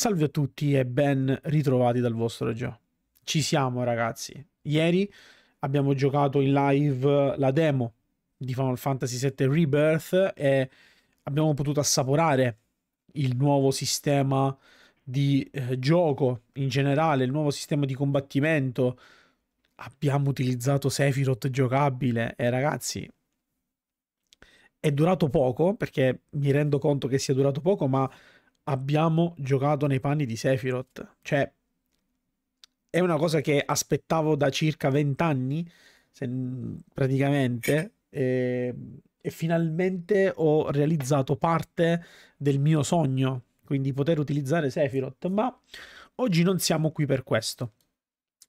Salve a tutti e ben ritrovati dal vostro gioco. Ci siamo ragazzi. Ieri abbiamo giocato in live la demo di Final Fantasy VII Rebirth e abbiamo potuto assaporare il nuovo sistema di eh, gioco in generale, il nuovo sistema di combattimento. Abbiamo utilizzato Sephiroth giocabile e ragazzi è durato poco perché mi rendo conto che sia durato poco, ma abbiamo giocato nei panni di Sephiroth. Cioè, è una cosa che aspettavo da circa 20 anni, se, praticamente, e, e, finalmente ho realizzato parte del mio sogno, quindi poter utilizzare Sephiroth, ma oggi non siamo qui per questo.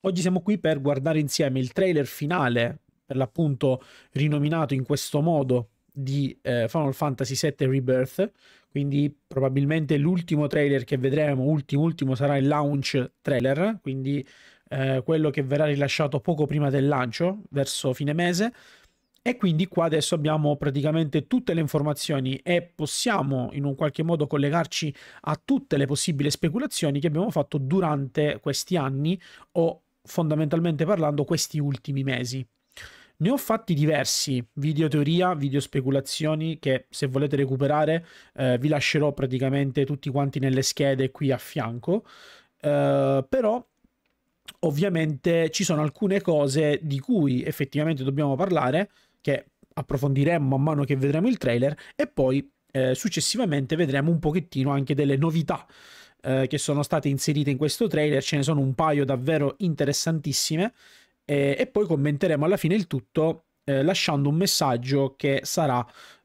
Oggi siamo qui per guardare insieme il trailer finale, per l'appunto rinominato in questo modo, di eh, Final Fantasy VII Rebirth, quindi probabilmente l'ultimo trailer che vedremo, ultimo ultimo, sarà il launch trailer, quindi eh, quello che verrà rilasciato poco prima del lancio, verso fine mese. E quindi qua adesso abbiamo praticamente tutte le informazioni e possiamo in un qualche modo collegarci a tutte le possibili speculazioni che abbiamo fatto durante questi anni o fondamentalmente parlando questi ultimi mesi. Ne ho fatti diversi, video teoria, video speculazioni, che se volete recuperare eh, vi lascerò praticamente tutti quanti nelle schede qui a fianco, eh, però ovviamente ci sono alcune cose di cui effettivamente dobbiamo parlare, che approfondiremo man mano che vedremo il trailer, e poi eh, successivamente vedremo un pochettino anche delle novità eh, che sono state inserite in questo trailer, ce ne sono un paio davvero interessantissime eh, e poi commenteremo alla fine il tutto eh, lasciando un messaggio che sarà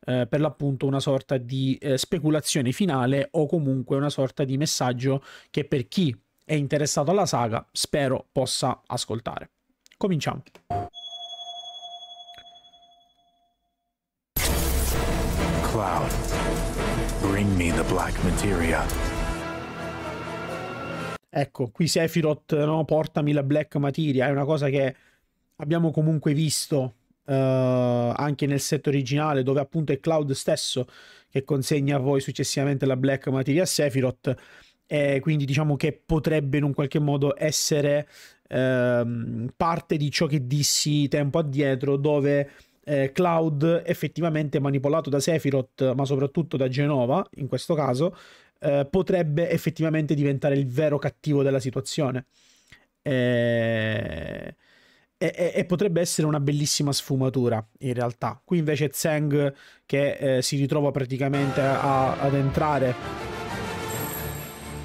eh, per l'appunto una sorta di eh, speculazione finale o comunque una sorta di messaggio che per chi è interessato alla saga spero possa ascoltare. Cominciamo. Cloud, bring me the black materia. Ecco, qui Sephiroth, no, portami la Black Materia, è una cosa che abbiamo comunque visto uh, anche nel set originale dove appunto è Cloud stesso che consegna a voi successivamente la Black Materia Sephiroth e quindi diciamo che potrebbe in un qualche modo essere uh, parte di ciò che dissi tempo addietro dove eh, Cloud effettivamente manipolato da Sephiroth ma soprattutto da Genova in questo caso eh, potrebbe effettivamente diventare il vero cattivo della situazione eh, e, e, potrebbe essere una bellissima sfumatura in realtà. Qui invece Zeng che eh, si ritrova praticamente a, ad entrare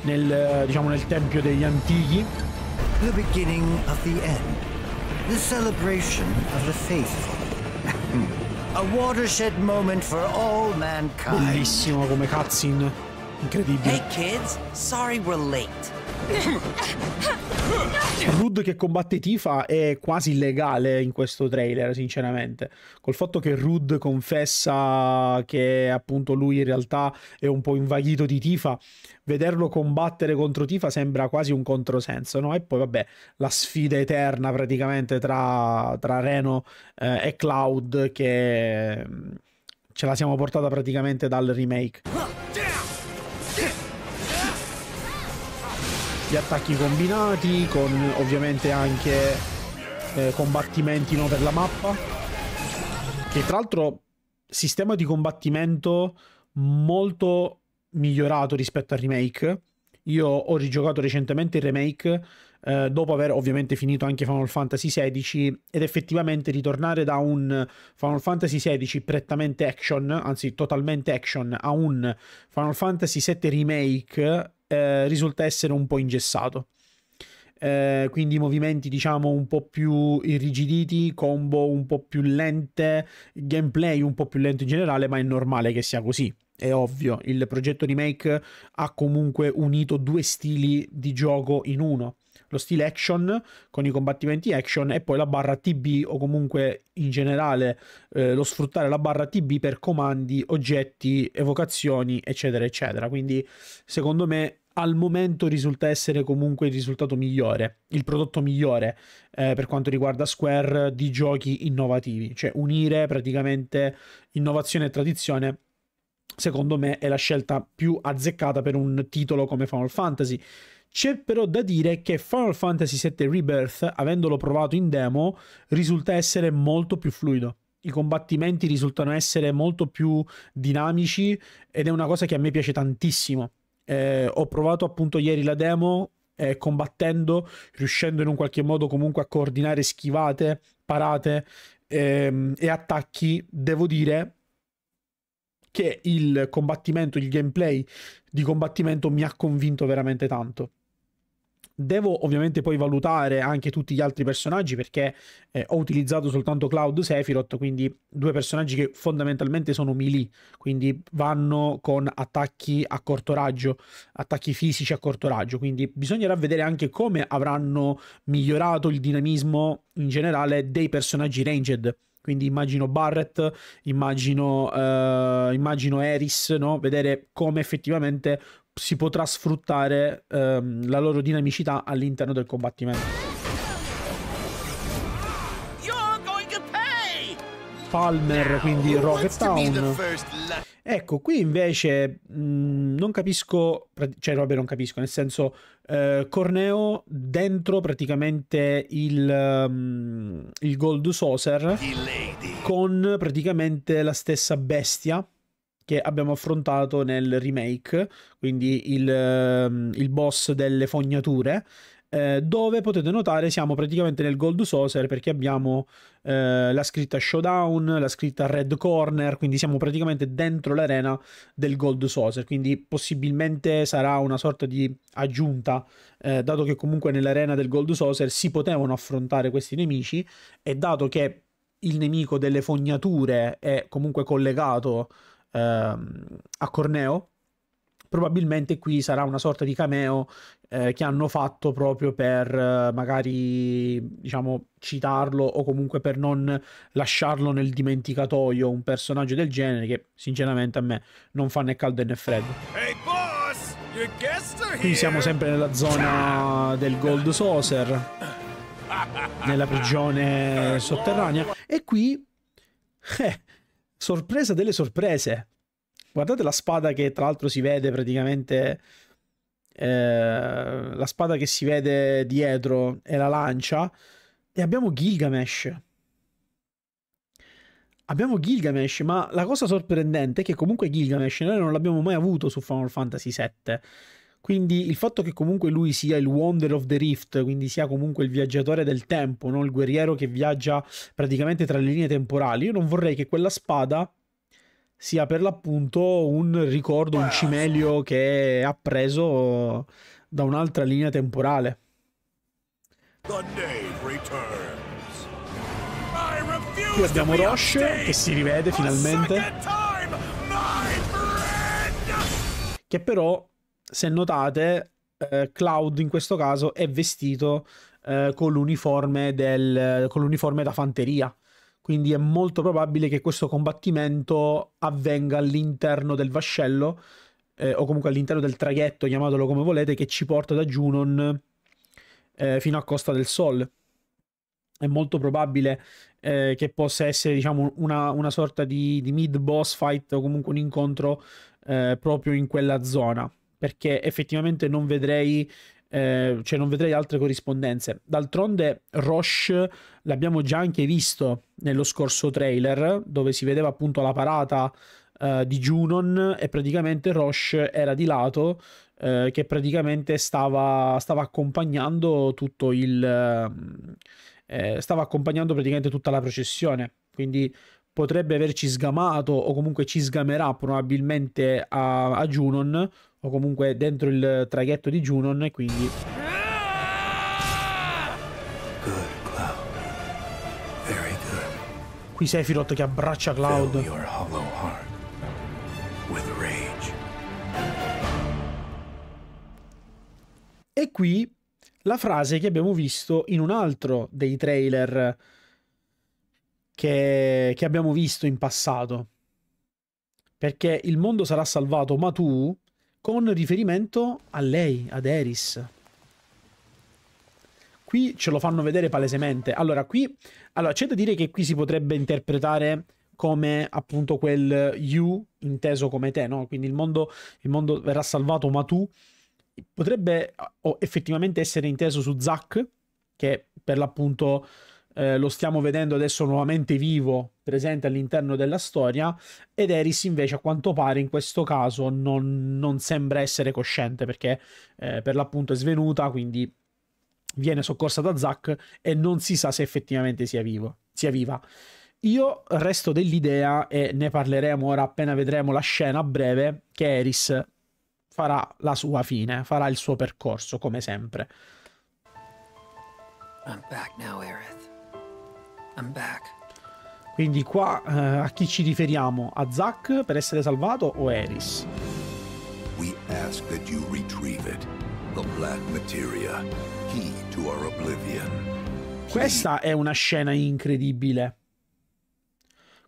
nel, eh, diciamo, nel tempio degli antichi. The beginning of the end. The celebration of the faithful. A watershed moment for all mankind. Bellissimo come cutscene. Incredibile. Hey kids, sorry we're late. Rude che combatte Tifa è quasi illegale in questo trailer, sinceramente. Col fatto che Rud confessa che appunto lui in realtà è un po' invaghito di Tifa, vederlo combattere contro Tifa sembra quasi un controsenso, no? E poi vabbè, la sfida eterna praticamente tra, tra Reno eh, e Cloud che mm, ce la siamo portata praticamente dal remake. gli attacchi combinati, con ovviamente anche eh, combattimenti no, per la mappa. Che tra l'altro sistema di combattimento molto migliorato rispetto al remake. Io ho rigiocato recentemente il remake eh, dopo aver ovviamente finito anche Final Fantasy XVI ed effettivamente ritornare da un Final Fantasy XVI prettamente action, anzi totalmente action, a un Final Fantasy VII remake eh, risulta essere un po' ingessato. Eh, quindi movimenti diciamo un po' più irrigiditi, combo un po' più lente, gameplay un po' più lento in generale, ma è normale che sia così. È ovvio, il progetto remake ha comunque unito due stili di gioco in uno. Lo stile action con i combattimenti action e poi la barra TB o comunque in generale eh, lo sfruttare la barra TB per comandi, oggetti, evocazioni eccetera eccetera. Quindi secondo me al momento risulta essere comunque il risultato migliore, il prodotto migliore eh, per quanto riguarda Square di giochi innovativi, cioè unire praticamente innovazione e tradizione. Secondo me è la scelta più azzeccata per un titolo come Final Fantasy. C'è però da dire che Final Fantasy VII Rebirth, avendolo provato in demo, risulta essere molto più fluido i combattimenti risultano essere molto più dinamici ed è una cosa che a me piace tantissimo. Eh, ho provato appunto ieri la demo eh, combattendo, riuscendo in un qualche modo comunque a coordinare schivate, parate ehm, e attacchi. Devo dire che il combattimento, il gameplay di combattimento mi ha convinto veramente tanto. Devo ovviamente poi valutare anche tutti gli altri personaggi perché eh, ho utilizzato soltanto Cloud Sephiroth, quindi due personaggi che fondamentalmente sono melee, quindi vanno con attacchi a corto raggio, attacchi fisici a corto raggio, quindi bisognerà vedere anche come avranno migliorato il dinamismo in generale dei personaggi ranged. Quindi immagino Barrett, immagino, eh, immagino Eris, no? vedere come effettivamente si potrà sfruttare ehm, la loro dinamicità all'interno del combattimento. Palmer, quindi Rocket Town. Ecco, qui invece mh, mm, non capisco, cioè vabbè non capisco, nel senso eh, Corneo dentro praticamente il, um, il Gold Saucer con praticamente la stessa bestia che abbiamo affrontato nel remake, quindi il, ehm, il boss delle fognature, eh, dove potete notare siamo praticamente nel Gold Saucer perché abbiamo eh, la scritta Showdown, la scritta Red Corner, quindi siamo praticamente dentro l'arena del Gold Saucer, quindi possibilmente sarà una sorta di aggiunta, eh, dato che comunque nell'arena del Gold Saucer si potevano affrontare questi nemici e dato che il nemico delle fognature è comunque collegato ehm, a Corneo. Probabilmente qui sarà una sorta di cameo eh, che hanno fatto proprio per eh, magari diciamo citarlo o comunque per non lasciarlo nel dimenticatoio un personaggio del genere che sinceramente a me non fa né caldo né freddo. Hey boss, qui siamo sempre nella zona del Gold Saucer nella prigione sotterranea. E qui eh, sorpresa delle sorprese. Guardate la spada che tra l'altro si vede praticamente... Eh, la spada che si vede dietro è la lancia. E abbiamo Gilgamesh. Abbiamo Gilgamesh, ma la cosa sorprendente è che comunque Gilgamesh noi non l'abbiamo mai avuto su Final Fantasy VII. Quindi il fatto che comunque lui sia il Wonder of the Rift, quindi sia comunque il viaggiatore del tempo, no? il guerriero che viaggia praticamente tra le linee temporali, io non vorrei che quella spada sia per l'appunto un ricordo, un cimelio che ha preso da un'altra linea temporale. Qui abbiamo Rosh che si rivede finalmente. Che però se notate, eh, Cloud in questo caso è vestito eh, con, l'uniforme del, con l'uniforme da fanteria. Quindi è molto probabile che questo combattimento avvenga all'interno del vascello eh, o comunque all'interno del traghetto, chiamatelo come volete, che ci porta da Junon eh, fino a Costa del Sol. È molto probabile eh, che possa essere diciamo, una, una sorta di, di mid-boss fight o comunque un incontro eh, proprio in quella zona perché effettivamente non vedrei eh, cioè non vedrei altre corrispondenze. D'altronde Roche l'abbiamo già anche visto nello scorso trailer dove si vedeva appunto la parata eh, di Junon e praticamente Roche era di lato eh, che praticamente stava, stava accompagnando tutto il... Eh, eh, stava accompagnando praticamente tutta la processione. Quindi potrebbe averci sgamato o comunque ci sgamerà probabilmente a, a Junon o comunque dentro il traghetto di Junon e quindi... Qui Sephiroth che abbraccia Cloud. E qui la frase che abbiamo visto in un altro dei trailer che, che abbiamo visto in passato. Perché il mondo sarà salvato, ma tu, con riferimento a lei, ad Eris. Qui ce lo fanno vedere palesemente. Allora, qui allora, c'è da dire che qui si potrebbe interpretare come appunto quel you inteso come te, no? Quindi il mondo, il mondo verrà salvato, ma tu potrebbe effettivamente essere inteso su Zack, che per l'appunto eh, lo stiamo vedendo adesso nuovamente vivo, presente all'interno della storia, ed Eris invece a quanto pare in questo caso non, non sembra essere cosciente perché eh, per l'appunto è svenuta, quindi viene soccorsa da Zack e non si sa se effettivamente sia, vivo, sia viva. Io resto dell'idea, e ne parleremo ora appena vedremo la scena a breve, che Eris farà la sua fine, farà il suo percorso come sempre. I'm back now, Aerith. Quindi qua eh, a chi ci riferiamo? A Zack per essere salvato o Eris? We ask that you retrieve it. The black materia, key to our oblivion. Questa è una scena incredibile.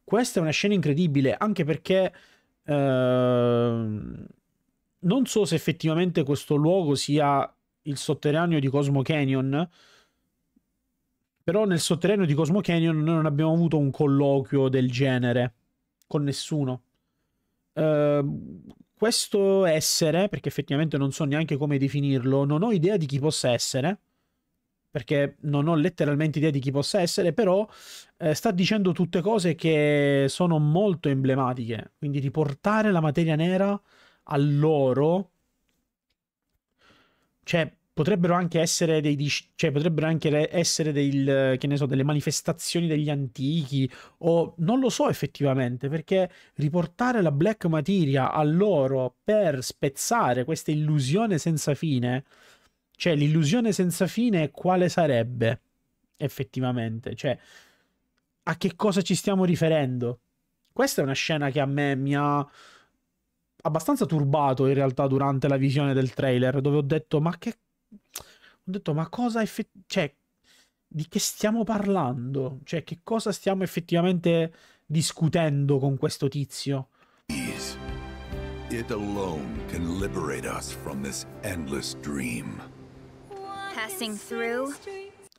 Questa è una scena incredibile, anche perché eh, non so se effettivamente questo luogo sia il sotterraneo di Cosmo Canyon, però nel sotterraneo di Cosmo Canyon noi non abbiamo avuto un colloquio del genere con nessuno. Uh, questo essere, perché effettivamente non so neanche come definirlo, non ho idea di chi possa essere, perché non ho letteralmente idea di chi possa essere, però eh, sta dicendo tutte cose che sono molto emblematiche, quindi riportare la materia nera a loro, cioè potrebbero anche essere dei cioè potrebbero anche essere del, che ne so, delle manifestazioni degli antichi o non lo so effettivamente perché riportare la black materia a loro per spezzare questa illusione senza fine cioè l'illusione senza fine quale sarebbe effettivamente cioè a che cosa ci stiamo riferendo questa è una scena che a me mi ha abbastanza turbato in realtà durante la visione del trailer dove ho detto ma che ho detto, ma cosa effettivamente... Cioè, di che stiamo parlando? Cioè, che cosa stiamo effettivamente discutendo con questo tizio? It alone can liberate us from this endless dream. Passing through.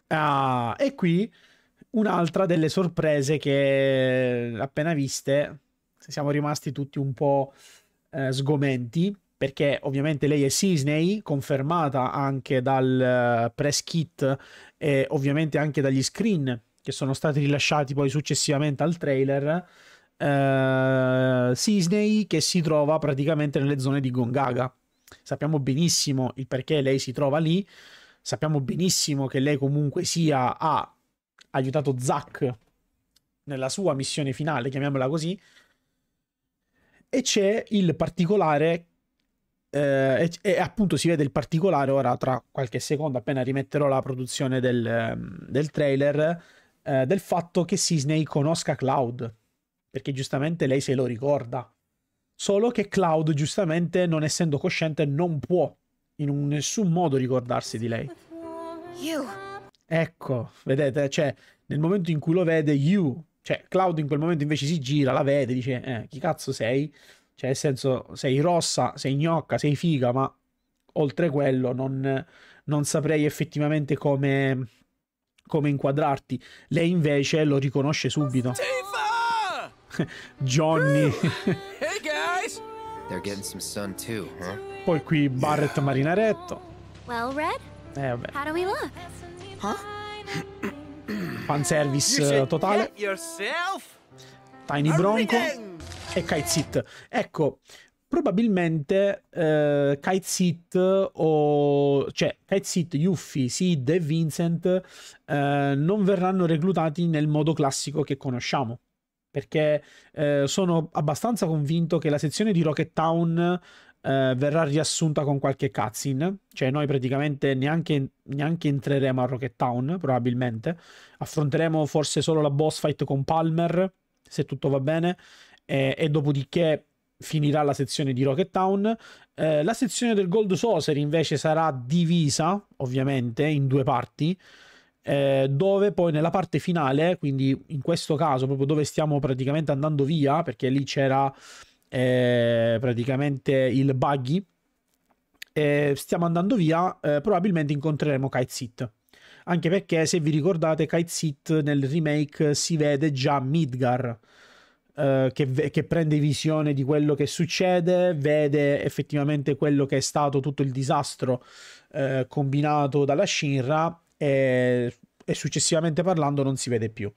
Ah, e qui un'altra delle sorprese che appena viste siamo rimasti tutti un po' eh, sgomenti perché ovviamente lei è Sisney, confermata anche dal eh, press kit e ovviamente anche dagli screen che sono stati rilasciati poi successivamente al trailer. Eh, Sisney che si trova praticamente nelle zone di Gongaga. Sappiamo benissimo il perché lei si trova lì, sappiamo benissimo che lei comunque sia ha aiutato Zack nella sua missione finale, chiamiamola così, e c'è il particolare eh, e, e, appunto si vede il particolare ora tra qualche secondo appena rimetterò la produzione del, ehm, del trailer eh, del fatto che Sisney conosca Cloud perché giustamente lei se lo ricorda solo che Cloud giustamente non essendo cosciente non può in nessun modo ricordarsi di lei you. ecco vedete cioè nel momento in cui lo vede You cioè Cloud in quel momento invece si gira la vede dice eh, chi cazzo sei cioè, nel senso, sei rossa, sei gnocca, sei figa, ma oltre quello non, non saprei effettivamente come, come inquadrarti. Lei invece lo riconosce subito. Johnny. hey guys! They're getting some sun too, huh? Poi qui Barrett Marinaretto. Well, Red? Eh vabbè. How do we look? Huh? Fanservice eh, totale. Tiny Bronco e Kitesit. Ecco, probabilmente eh, Kitesit o cioè Kitesit, Yuffie, Sid e Vincent eh, non verranno reclutati nel modo classico che conosciamo perché eh, sono abbastanza convinto che la sezione di Rocket Town eh, verrà riassunta con qualche cutscene, cioè noi praticamente neanche, neanche entreremo a Rocket Town probabilmente, affronteremo forse solo la boss fight con Palmer se tutto va bene eh, e dopodiché finirà la sezione di Rocket Town. Eh, la sezione del Gold Saucer invece sarà divisa, ovviamente, in due parti, eh, dove poi nella parte finale, quindi in questo caso proprio dove stiamo praticamente andando via, perché lì c'era eh, praticamente il buggy, eh, stiamo andando via, eh, probabilmente incontreremo Kite Sit. Anche perché, se vi ricordate, Kite Sit nel remake si vede già Midgar. Eh, che, che, prende visione di quello che succede, vede effettivamente quello che è stato tutto il disastro eh, combinato dalla Shinra e, e successivamente parlando non si vede più.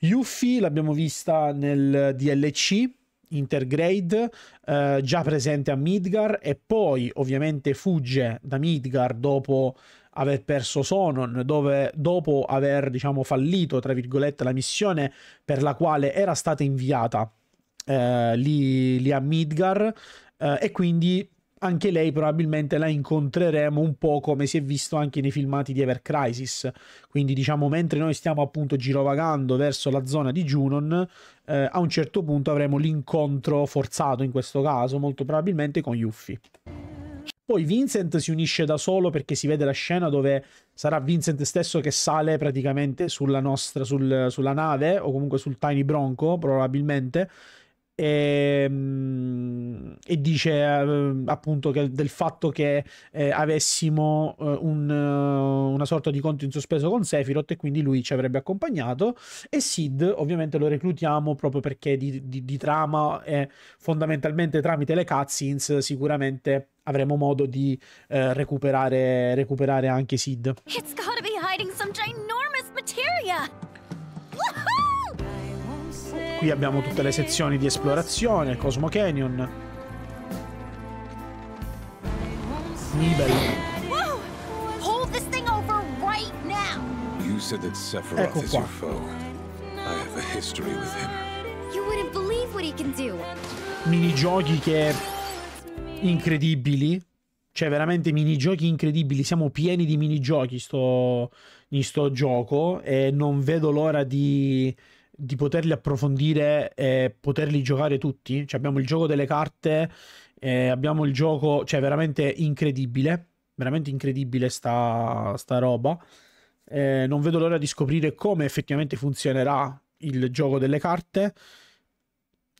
Yuffie l'abbiamo vista nel DLC Intergrade, eh, già presente a Midgar, e poi ovviamente fugge da Midgar dopo aver perso Sonon, dove dopo aver diciamo, fallito tra virgolette la missione per la quale era stata inviata eh, lì, lì, a Midgar eh, e quindi anche lei probabilmente la incontreremo un po' come si è visto anche nei filmati di Ever Crisis. Quindi, diciamo, mentre noi stiamo appunto girovagando verso la zona di Junon, eh, a un certo punto avremo l'incontro forzato, in questo caso, molto probabilmente con Yuffie. Poi Vincent si unisce da solo perché si vede la scena dove sarà Vincent stesso che sale praticamente sulla, nostra, sul, sulla nave o comunque sul Tiny Bronco probabilmente e, ehm, e dice eh, appunto che, del fatto che eh, avessimo eh, un, eh, una sorta di conto in sospeso con Sephiroth e quindi lui ci avrebbe accompagnato e Sid ovviamente lo reclutiamo proprio perché di, di, di trama e fondamentalmente tramite le cutscenes sicuramente avremo modo di eh, recuperare, recuperare anche Sid. It's gotta be hiding some ginormous materia! Qui abbiamo tutte le sezioni di esplorazione, Cosmo Canyon. Nibel. Ecco qua. Minigiochi che incredibili. Cioè, veramente minigiochi incredibili. Siamo pieni di minigiochi sto, in sto gioco. E non vedo l'ora di, di poterli approfondire e poterli giocare tutti. Cioè, abbiamo il gioco delle carte. abbiamo il gioco. Cioè, veramente incredibile. Veramente incredibile sta, sta roba. Eh, non vedo l'ora di scoprire come effettivamente funzionerà il gioco delle carte.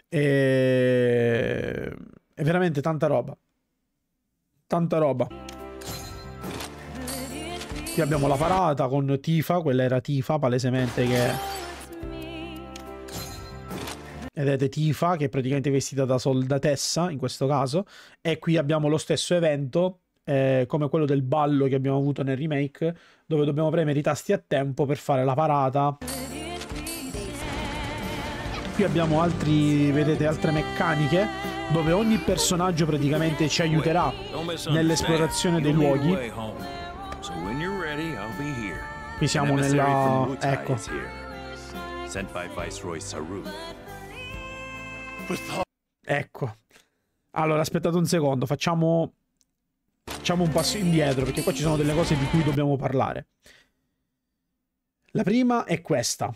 E... È veramente tanta roba. Tanta roba. Qui abbiamo la parata con Tifa, quella era Tifa palesemente che... Vedete Tifa che è praticamente vestita da soldatessa in questo caso e qui abbiamo lo stesso evento eh, come quello del ballo che abbiamo avuto nel remake dove dobbiamo premere i tasti a tempo per fare la parata qui abbiamo altri, vedete, altre meccaniche dove ogni personaggio praticamente ci aiuterà nell'esplorazione dei luoghi. Qui siamo nella... ecco. Ecco. Allora, aspettate un secondo, facciamo... Facciamo un passo indietro, perché qua ci sono delle cose di cui dobbiamo parlare. La prima è questa,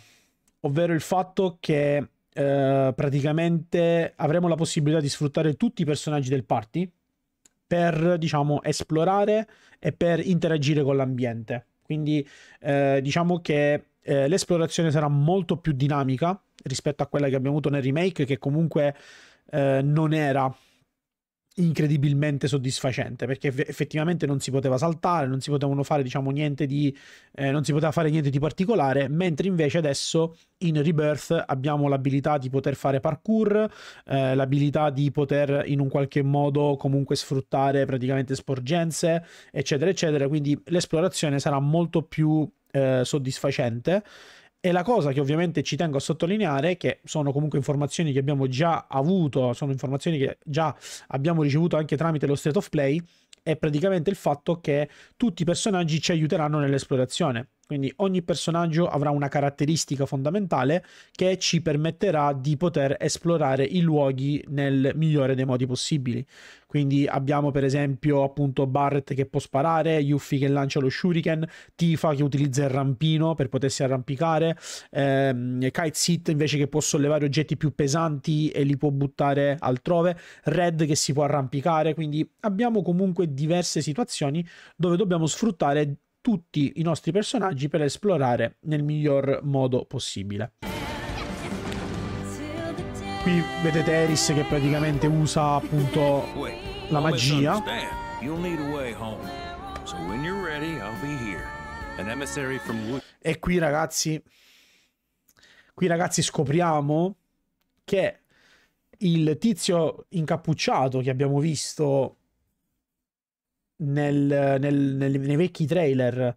ovvero il fatto che eh, praticamente avremo la possibilità di sfruttare tutti i personaggi del party per, diciamo, esplorare e per interagire con l'ambiente. Quindi eh, diciamo che eh, l'esplorazione sarà molto più dinamica rispetto a quella che abbiamo avuto nel remake, che comunque eh, non era incredibilmente soddisfacente perché effettivamente non si poteva saltare, non si potevano fare diciamo niente di eh, non si poteva fare niente di particolare, mentre invece adesso in Rebirth abbiamo l'abilità di poter fare parkour, eh, l'abilità di poter in un qualche modo comunque sfruttare praticamente sporgenze, eccetera eccetera, quindi l'esplorazione sarà molto più eh, soddisfacente e la cosa che ovviamente ci tengo a sottolineare è che sono comunque informazioni che abbiamo già avuto, sono informazioni che già abbiamo ricevuto anche tramite lo state of play, è praticamente il fatto che tutti i personaggi ci aiuteranno nell'esplorazione. Quindi ogni personaggio avrà una caratteristica fondamentale che ci permetterà di poter esplorare i luoghi nel migliore dei modi possibili. Quindi abbiamo per esempio appunto Barret che può sparare, Yuffie che lancia lo shuriken, Tifa che utilizza il rampino per potersi arrampicare, ehm, Seat invece che può sollevare oggetti più pesanti e li può buttare altrove, Red che si può arrampicare, quindi abbiamo comunque diverse situazioni dove dobbiamo sfruttare tutti i nostri personaggi per esplorare nel miglior modo possibile. Qui vedete Eris che praticamente usa appunto la magia. E qui ragazzi, qui ragazzi scopriamo che il tizio incappucciato che abbiamo visto nel, nel, nel, nei vecchi trailer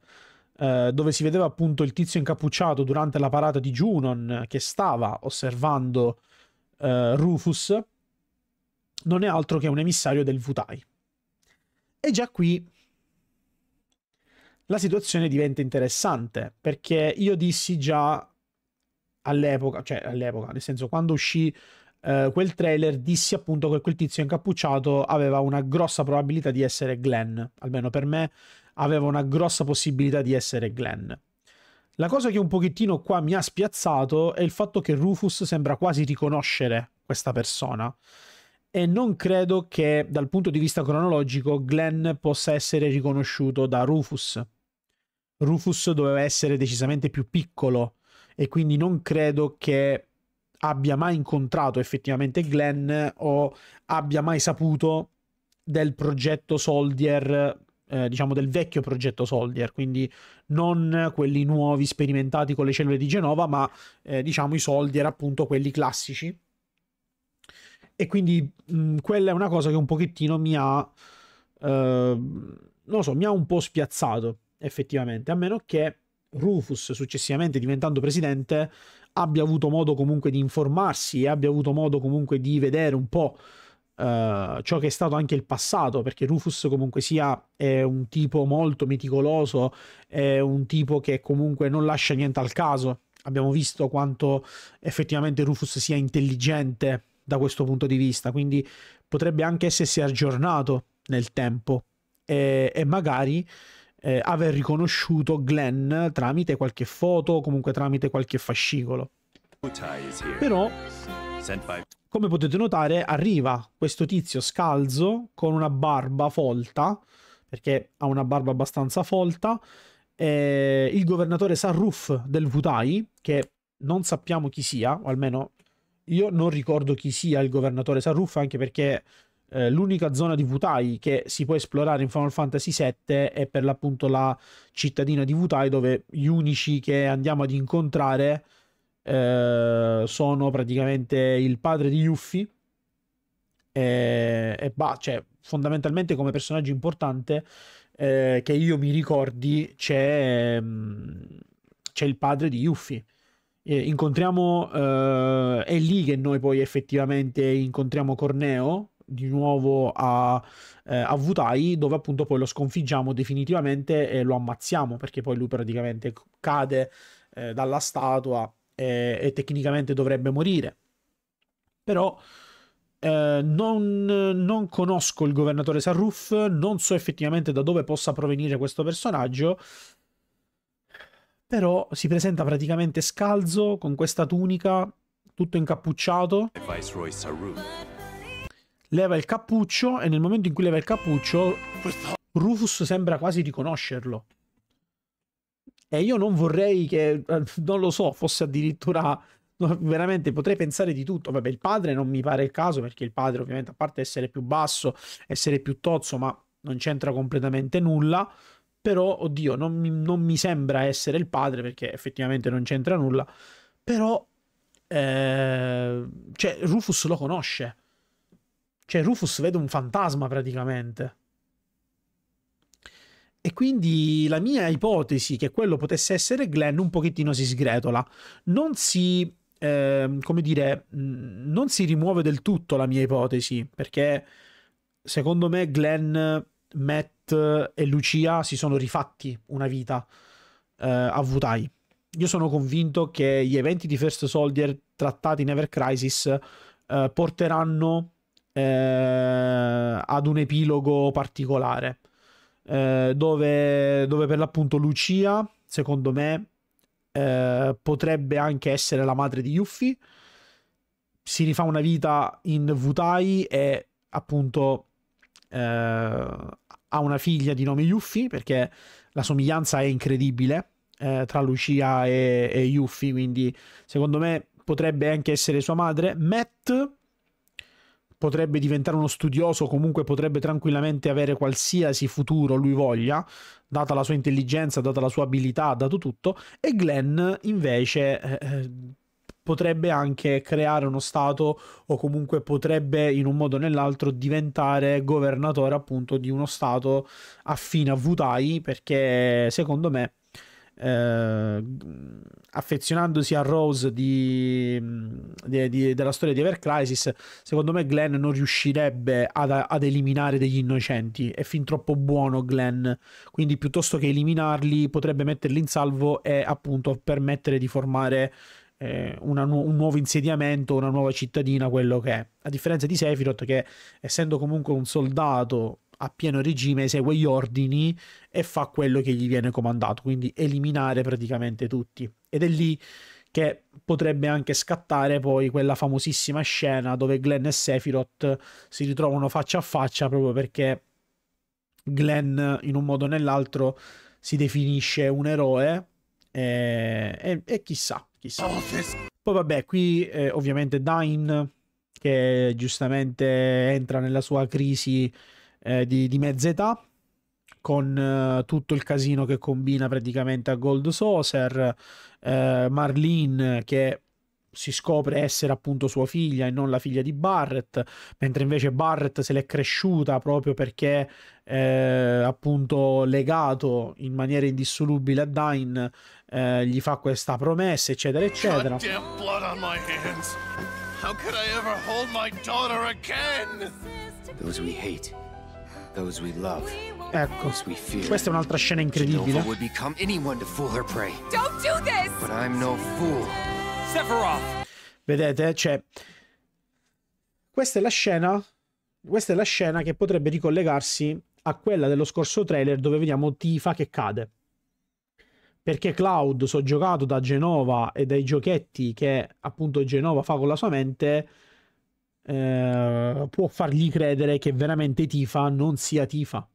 eh, dove si vedeva appunto il tizio incappucciato durante la parata di Junon che stava osservando eh, Rufus, non è altro che un emissario del Vutai. E già qui la situazione diventa interessante perché io dissi già all'epoca, cioè all'epoca, nel senso quando uscì eh, quel trailer dissi appunto che quel tizio incappucciato aveva una grossa probabilità di essere Glenn, almeno per me aveva una grossa possibilità di essere Glenn. La cosa che un pochettino qua mi ha spiazzato è il fatto che Rufus sembra quasi riconoscere questa persona e non credo che dal punto di vista cronologico Glenn possa essere riconosciuto da Rufus. Rufus doveva essere decisamente più piccolo e quindi non credo che abbia mai incontrato effettivamente Glenn o abbia mai saputo del progetto Soldier, eh, diciamo del vecchio progetto Soldier, quindi non quelli nuovi sperimentati con le cellule di Genova, ma eh, diciamo i Soldier appunto quelli classici. E quindi mh, mm, quella è una cosa che un pochettino mi ha, eh, non so, mi ha un po' spiazzato effettivamente, a meno che Rufus successivamente diventando presidente abbia avuto modo comunque di informarsi e abbia avuto modo comunque di vedere un po' eh, ciò che è stato anche il passato, perché Rufus comunque sia è un tipo molto meticoloso, è un tipo che comunque non lascia niente al caso. Abbiamo visto quanto effettivamente Rufus sia intelligente da questo punto di vista, quindi potrebbe anche essersi aggiornato nel tempo e, e magari eh, aver riconosciuto Glenn tramite qualche foto o comunque tramite qualche fascicolo. Però, come potete notare, arriva questo tizio scalzo con una barba folta, perché ha una barba abbastanza folta, eh, il governatore Sarruf del Wutai, che non sappiamo chi sia, o almeno io non ricordo chi sia il governatore Sarruf, anche perché eh, l'unica zona di Wutai che si può esplorare in Final Fantasy VII è per l'appunto la cittadina di Wutai dove gli unici che andiamo ad incontrare eh, sono praticamente il padre di Yuffie e, e bah, cioè, fondamentalmente come personaggio importante eh, che io mi ricordi c'è, mm, c'è il padre di Yuffie incontriamo eh, è lì che noi poi effettivamente incontriamo Corneo di nuovo a, eh, a Wutai, dove appunto poi lo sconfiggiamo definitivamente e lo ammazziamo, perché poi lui praticamente cade eh, dalla statua e, e, tecnicamente dovrebbe morire. Però eh, non, non, conosco il governatore Sarruf, non so effettivamente da dove possa provenire questo personaggio, però si presenta praticamente scalzo con questa tunica, tutto incappucciato. Viceroy Sarruf leva il cappuccio e nel momento in cui leva il cappuccio Rufus sembra quasi riconoscerlo. E io non vorrei che, eh, non lo so, fosse addirittura, veramente potrei pensare di tutto. Vabbè, il padre non mi pare il caso perché il padre ovviamente, a parte essere più basso, essere più tozzo, ma non c'entra completamente nulla. Però, oddio, non mi, non mi sembra essere il padre perché effettivamente non c'entra nulla. Però, eh, cioè, Rufus lo conosce cioè Rufus vede un fantasma praticamente. E quindi la mia ipotesi che quello potesse essere Glenn un pochettino si sgretola. Non si, eh, come dire, mm, non si rimuove del tutto la mia ipotesi, perché secondo me Glenn, Matt e Lucia si sono rifatti una vita eh, a Vutai. Io sono convinto che gli eventi di First Soldier trattati in Ever Crisis eh, porteranno eh, ad un epilogo particolare. Eh, dove, dove, per l'appunto Lucia, secondo me, eh, potrebbe anche essere la madre di Yuffie. Si rifà una vita in Vutai e appunto eh, ha una figlia di nome Yuffie perché la somiglianza è incredibile eh, tra Lucia e, e Yuffie, quindi secondo me potrebbe anche essere sua madre. Matt potrebbe diventare uno studioso, comunque potrebbe tranquillamente avere qualsiasi futuro lui voglia, data la sua intelligenza, data la sua abilità, dato tutto, e Glenn invece eh, eh potrebbe anche creare uno stato o comunque potrebbe in un modo o nell'altro diventare governatore appunto di uno stato affine a Vutai, perché secondo me eh, affezionandosi a Rose di, di, di, della storia di Ever Crisis, secondo me Glenn non riuscirebbe ad, ad, eliminare degli innocenti. È fin troppo buono Glenn, quindi piuttosto che eliminarli potrebbe metterli in salvo e appunto permettere di formare eh, una, un nuovo insediamento, una nuova cittadina, quello che è. A differenza di Sephiroth che essendo comunque un soldato a pieno regime segue gli ordini e fa quello che gli viene comandato, quindi eliminare praticamente tutti. Ed è lì che potrebbe anche scattare poi quella famosissima scena dove Glenn e Sephiroth si ritrovano faccia a faccia proprio perché Glenn in un modo o nell'altro si definisce un eroe e, e, e chissà, chissà. Poi vabbè, qui eh, ovviamente Dain che giustamente entra nella sua crisi eh, di, di mezza età con eh, tutto il casino che combina praticamente a Gold Saucer, eh, Marlene che si scopre essere appunto sua figlia e non la figlia di Barrett, mentre invece Barrett se l'è cresciuta proprio perché eh, appunto legato in maniera indissolubile a Dine eh, gli fa questa promessa, eccetera, eccetera. Those we hate Ecco, questa è un'altra scena incredibile. Vedete, cioè, questa è la scena, questa è la scena che potrebbe ricollegarsi a quella dello scorso trailer dove vediamo Tifa che cade. Perché Cloud, soggiogato da Genova e dai giochetti che appunto Genova fa con la sua mente, può fargli credere che veramente Tifa non sia Tifa.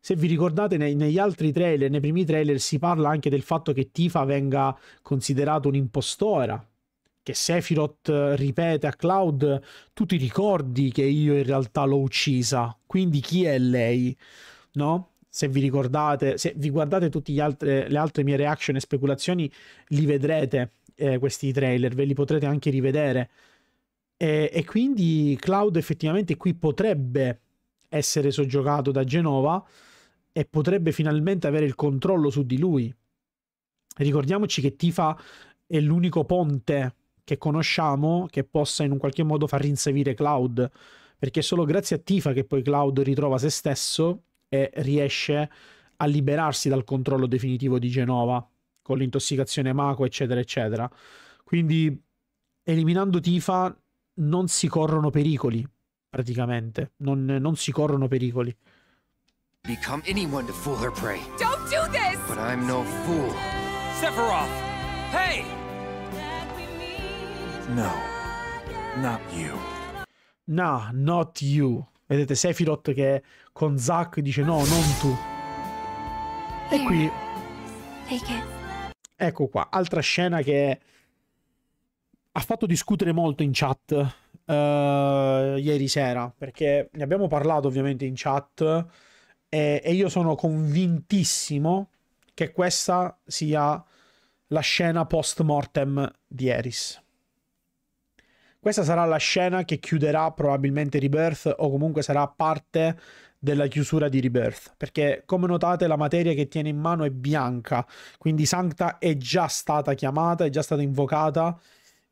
Se vi ricordate, nei, negli altri trailer, nei primi trailer, si parla anche del fatto che Tifa venga considerato un'impostora. Che Sephiroth ripete a Cloud: Tu ti ricordi che io in realtà l'ho uccisa, quindi chi è lei? No? se vi ricordate, se vi guardate tutte le altre mie reaction e speculazioni, li vedrete eh, questi trailer, ve li potrete anche rivedere. E, e quindi Cloud effettivamente qui potrebbe essere soggiogato da Genova e potrebbe finalmente avere il controllo su di lui. Ricordiamoci che Tifa è l'unico ponte che conosciamo che possa in un qualche modo far rinsevire Cloud, perché è solo grazie a Tifa che poi Cloud ritrova se stesso e riesce a liberarsi dal controllo definitivo di Genova con l'intossicazione Mako, eccetera, eccetera. Quindi eliminando Tifa non si corrono pericoli, praticamente. Non, non si corrono pericoli. Become anyone to fool her prey. Don't do this! But I'm no fool. Sephiroth! Hey! No, not you. No, not you. Vedete Sephiroth che con Zack dice no, non tu. E qui... Ecco qua, altra scena che ha fatto discutere molto in chat uh, ieri sera, perché ne abbiamo parlato ovviamente in chat e, e io sono convintissimo che questa sia la scena post mortem di Eris. Questa sarà la scena che chiuderà probabilmente Rebirth o comunque sarà parte della chiusura di Rebirth, perché come notate la materia che tiene in mano è bianca, quindi Sancta è già stata chiamata, è già stata invocata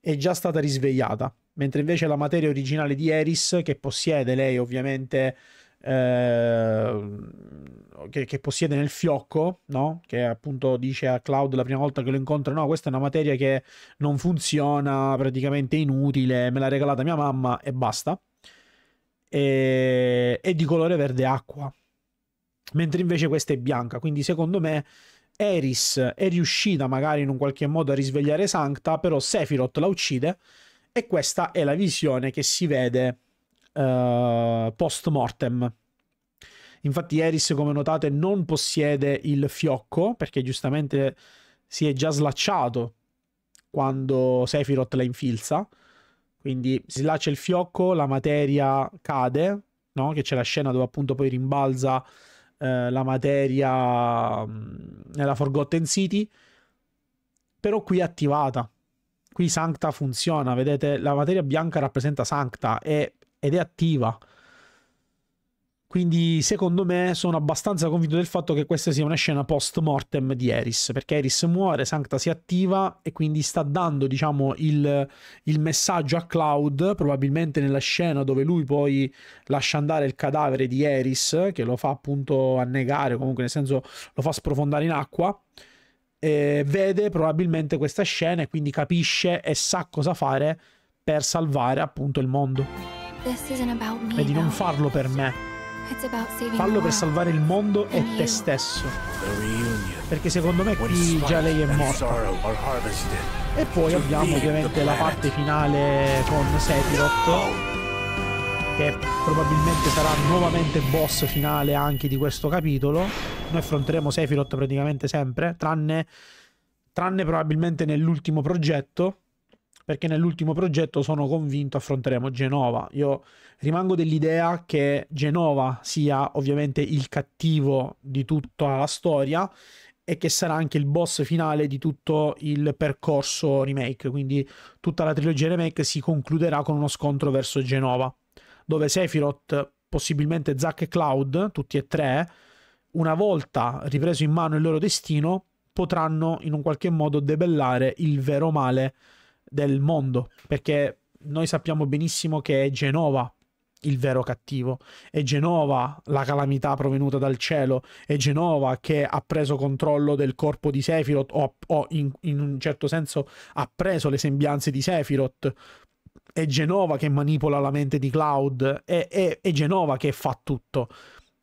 è già stata risvegliata, mentre invece la materia originale di Eris, che possiede lei ovviamente, eh, che, che, possiede nel fiocco, no? che appunto dice a Cloud la prima volta che lo incontra, no, questa è una materia che non funziona, praticamente inutile, me l'ha regalata mia mamma e basta, e, è di colore verde acqua, mentre invece questa è bianca, quindi secondo me Eris è riuscita magari in un qualche modo a risvegliare Sancta, però Sephiroth la uccide e questa è la visione che si vede uh, eh, post mortem. Infatti Eris, come notate, non possiede il fiocco perché giustamente si è già slacciato quando Sephiroth la infilza. Quindi si slaccia il fiocco, la materia cade, no? che c'è la scena dove appunto poi rimbalza eh, la materia mm, nella Forgotten City, però qui è attivata. Qui Sancta funziona, vedete la materia bianca rappresenta Sancta è, ed è attiva. Quindi, secondo me, sono abbastanza convinto del fatto che questa sia una scena post mortem di Eris, perché Eris muore, Sancta si attiva e quindi sta dando, diciamo, il, il messaggio a Cloud, probabilmente nella scena dove lui poi lascia andare il cadavere di Eris, che lo fa appunto annegare, comunque nel senso lo fa sprofondare in acqua. Eh, vede probabilmente questa scena e quindi capisce e sa cosa fare per salvare appunto il mondo e di non farlo per me Fallo per salvare il mondo e te stesso. Perché secondo me qui già lei è morta. E poi abbiamo ovviamente la parte finale con Sephiroth che probabilmente sarà nuovamente boss finale anche di questo capitolo. Noi affronteremo Sephiroth praticamente sempre, tranne, tranne probabilmente nell'ultimo progetto, perché nell'ultimo progetto sono convinto affronteremo Genova. Io rimango dell'idea che Genova sia ovviamente il cattivo di tutta la storia e che sarà anche il boss finale di tutto il percorso remake, quindi tutta la trilogia remake si concluderà con uno scontro verso Genova, dove Sephiroth, possibilmente Zack e Cloud, tutti e tre, una volta ripreso in mano il loro destino, potranno in un qualche modo debellare il vero male del mondo, perché noi sappiamo benissimo che è Genova il vero cattivo, è Genova la calamità provenuta dal cielo, è Genova che ha preso controllo del corpo di Sephiroth o, o in, in, un certo senso ha preso le sembianze di Sephiroth, è Genova che manipola la mente di Cloud, è, è, è Genova che fa tutto.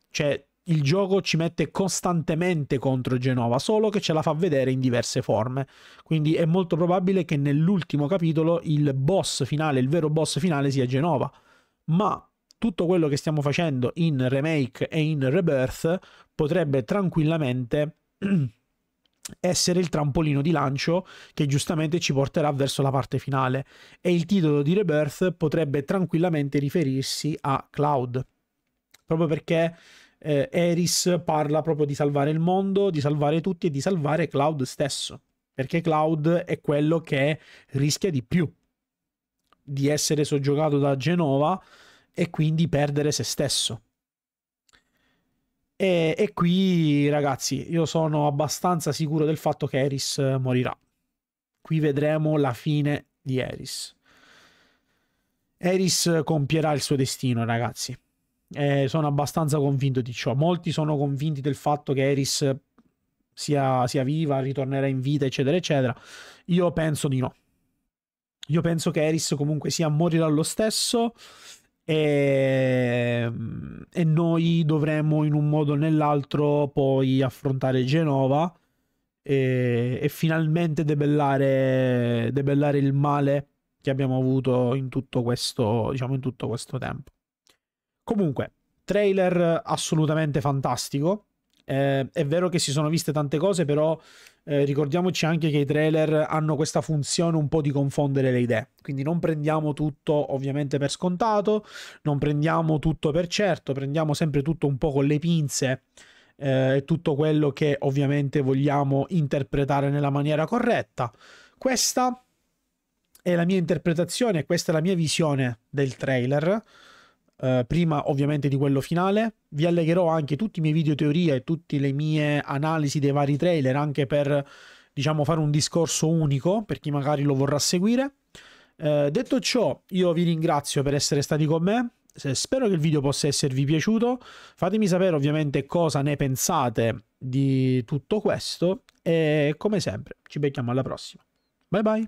Cioè, il gioco ci mette costantemente contro Genova, solo che ce la fa vedere in diverse forme. Quindi è molto probabile che nell'ultimo capitolo il boss finale, il vero boss finale sia Genova. Ma tutto quello che stiamo facendo in remake e in rebirth potrebbe tranquillamente essere il trampolino di lancio che giustamente ci porterà verso la parte finale e il titolo di rebirth potrebbe tranquillamente riferirsi a Cloud proprio perché eh, Eris parla proprio di salvare il mondo, di salvare tutti e di salvare Cloud stesso, perché Cloud è quello che rischia di più di essere soggiogato da Genova e quindi perdere se stesso. E, e, qui, ragazzi, io sono abbastanza sicuro del fatto che Eris morirà. Qui vedremo la fine di Eris. Eris compierà il suo destino, ragazzi eh, sono abbastanza convinto di ciò. Molti sono convinti del fatto che Eris sia, sia viva, ritornerà in vita, eccetera, eccetera. Io penso di no. Io penso che Eris comunque sia morirà lo stesso. E, ehm, e, noi dovremmo in un modo o nell'altro poi affrontare Genova e, e finalmente debellare, debellare, il male che abbiamo avuto in tutto questo, diciamo, in tutto questo tempo. Comunque, trailer assolutamente fantastico. Eh, è vero che si sono viste tante cose, però eh, ricordiamoci anche che i trailer hanno questa funzione un po' di confondere le idee. Quindi non prendiamo tutto ovviamente per scontato, non prendiamo tutto per certo, prendiamo sempre tutto un po' con le pinze e eh, tutto quello che ovviamente vogliamo interpretare nella maniera corretta. Questa è la mia interpretazione, questa è la mia visione del trailer eh, prima ovviamente di quello finale. Vi allegherò anche tutti i miei video teorie e tutte le mie analisi dei vari trailer, anche per diciamo fare un discorso unico per chi magari lo vorrà seguire. Eh, detto ciò, io vi ringrazio per essere stati con me. Spero che il video possa esservi piaciuto. Fatemi sapere ovviamente cosa ne pensate di tutto questo. E come sempre, ci becchiamo alla prossima. Bye bye.